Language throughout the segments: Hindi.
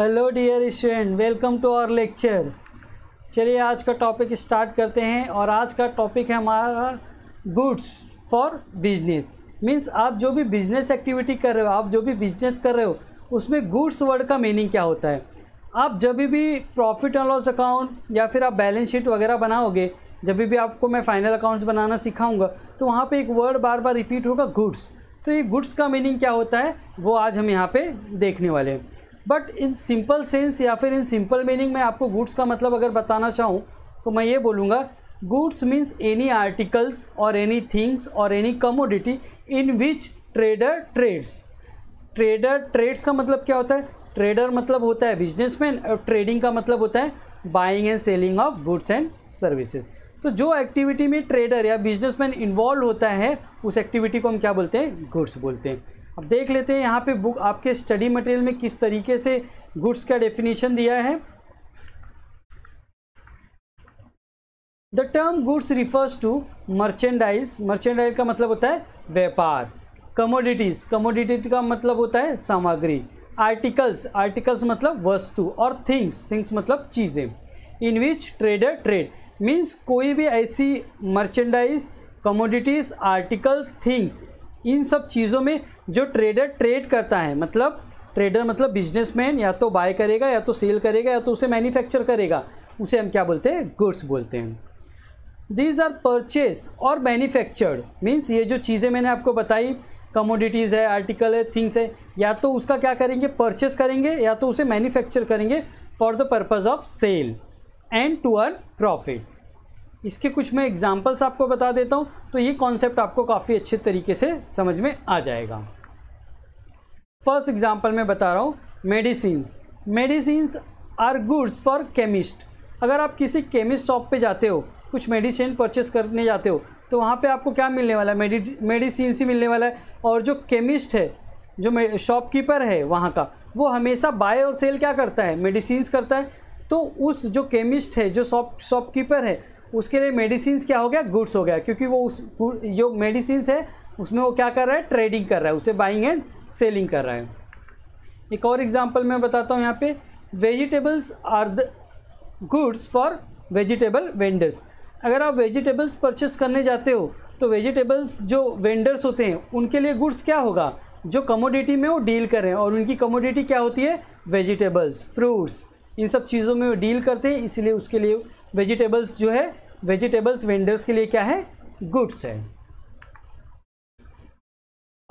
hello dear student welcome to our lecture चलिए आज का टॉपिक स्टार्ट करते हैं और आज का टॉपिक है हमारा गुड्स फॉर बिजनेस मींस आप जो भी बिजनेस एक्टिविटी कर रहे हो आप जो भी बिजनेस कर रहे हो उसमें गुड्स वर्ड का मीनिंग क्या होता है आप जब भी प्रॉफिट एंड लॉस अकाउंट या फिर आप बैलेंस शीट वगैरह बनाओगे जब भी आपको मैं फाइनल अकाउंट्स बनाना सिखाऊंगा तो वहाँ पे एक वर्ड बार बार रिपीट होगा गुड्स तो ये गुड्स का मीनिंग क्या होता है वो आज हम यहाँ पे देखने वाले हैं बट इन सिंपल सेंस या फिर इन सिंपल मीनिंग में आपको गुड्स का मतलब अगर बताना चाहूँ तो मैं ये बोलूँगा गुड्स मीन्स एनी आर्टिकल्स और एनी थिंग्स और any commodity in which trader trades trader trades का मतलब क्या होता है ट्रेडर मतलब होता है बिजनेसमैन और ट्रेडिंग का मतलब होता है buying and selling of goods and services तो जो एक्टिविटी में ट्रेडर या बिजनेसमैन इन्वॉल्व होता है उस एक्टिविटी को हम क्या बोलते हैं गुड्स बोलते हैं अब देख लेते हैं यहाँ पे बुक आपके स्टडी मटेरियल में किस तरीके से गुड्स का डेफिनेशन दिया है the term goods refers to merchandise merchandise का मतलब होता है व्यापार कमोडिटीज़ कमोडिटी का मतलब होता है सामग्री आर्टिकल्स आर्टिकल्स मतलब वस्तु और थिंग्स थिंग्स मतलब चीज़ें in which trader trade means कोई भी ऐसी मर्चेंडाइज कमोडिटीज़ आर्टिकल थिंग्स इन सब चीज़ों में जो ट्रेडर ट्रेड करता है मतलब ट्रेडर मतलब बिजनेसमैन या तो बाय करेगा या तो सेल करेगा या तो उसे मैन्युफैक्चर करेगा उसे हम क्या बोलते हैं गुड्स बोलते हैं दीज आर परचेज और मैन्युफैक्चर्ड मीन्स ये जो चीज़ें मैंने आपको बताई कमोडिटीज़ है आर्टिकल है थिंग्स है या तो उसका क्या करेंगे परचेस करेंगे या तो उसे मैन्युफैक्चर करेंगे for the purpose of sale and to earn profit इसके कुछ मैं एग्जाम्पल्स आपको बता देता हूँ तो ये कॉन्सेप्ट आपको काफ़ी अच्छे तरीके से समझ में आ जाएगा फर्स्ट एग्जाम्पल मैं बता रहा हूँ medicine medicine are goods for chemist अगर आप किसी केमिस्ट शॉप पे जाते हो कुछ मेडिसिन परचेस करने जाते हो तो वहाँ पे आपको क्या मिलने वाला है मेडिसिन ही मिलने वाला है और जो केमिस्ट है जो शॉपकीपर है वहाँ का वो हमेशा बाय और सेल क्या करता है मेडिसिन करता है तो उस जो केमिस्ट है जो शॉप शॉपकीपर है उसके लिए मेडिसिन क्या हो गया गुड्स हो गया क्योंकि वो उस जो मेडिसिन है उसमें वो क्या कर रहा है ट्रेडिंग कर रहा है उसे बाइंग एंड सेलिंग कर रहा है एक और एग्जाम्पल मैं बताता हूँ यहाँ पे vegetables are the goods for vegetable vendors अगर आप वेजिटेबल्स परचेस करने जाते हो तो वेजिटेबल्स जो वेंडर्स होते हैं उनके लिए गुड्स क्या होगा जो कमोडिटी में वो डील कर रहे हैं और उनकी कमोडिटी क्या होती है वेजिटेबल्स फ्रूट्स इन सब चीज़ों में डील करते हैं इसलिए उसके लिए वेजिटेबल्स जो है वेजिटेबल्स वेंडर्स के लिए क्या है गुड्स है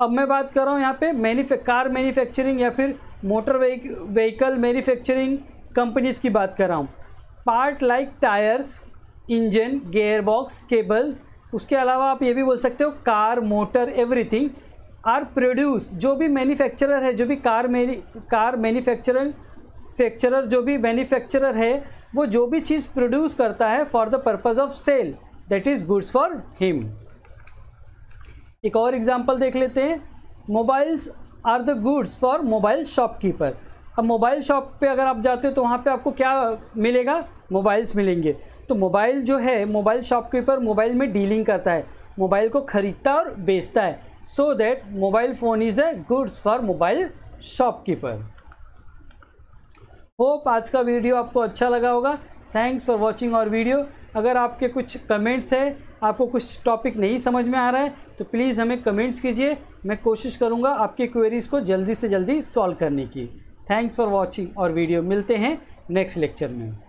अब मैं बात कर रहा हूँ यहाँ पे मैनुफे कार मैन्युफैक्चरिंग या फिर मोटर व्हीकल मैन्युफैक्चरिंग कंपनीज़ की बात कर रहा हूँ part like tyres engine gear box cable उसके अलावा आप ये भी बोल सकते हो car motor everything are produce जो भी मैन्युफैक्चरर है जो भी कार कार मैन्युफैक्चरर फैक्चरर जो भी मैन्युफैक्चरर है वो जो भी चीज़ प्रोड्यूस करता है for the purpose of sale that is goods for him एक और एग्जाम्पल देख लेते हैं mobiles are the goods for mobile shopkeeper अब मोबाइल शॉप पे अगर आप जाते हो तो वहाँ पे आपको क्या मिलेगा मोबाइल्स मिलेंगे तो मोबाइल जो है मोबाइल शॉपकीपर मोबाइल में डीलिंग करता है मोबाइल को ख़रीदता और बेचता है so that mobile phone is a goods for mobile shopkeeper hope आज का वीडियो आपको अच्छा लगा होगा थैंक्स फॉर वॉचिंग और वीडियो अगर आपके कुछ कमेंट्स है आपको कुछ टॉपिक नहीं समझ में आ रहा है तो प्लीज़ हमें कमेंट्स कीजिए मैं कोशिश करूँगा आपकी क्वेरीज़ को जल्दी से जल्दी सॉल्व करने की थैंक्स फॉर वॉचिंग और वीडियो मिलते हैं नेक्स्ट लेक्चर में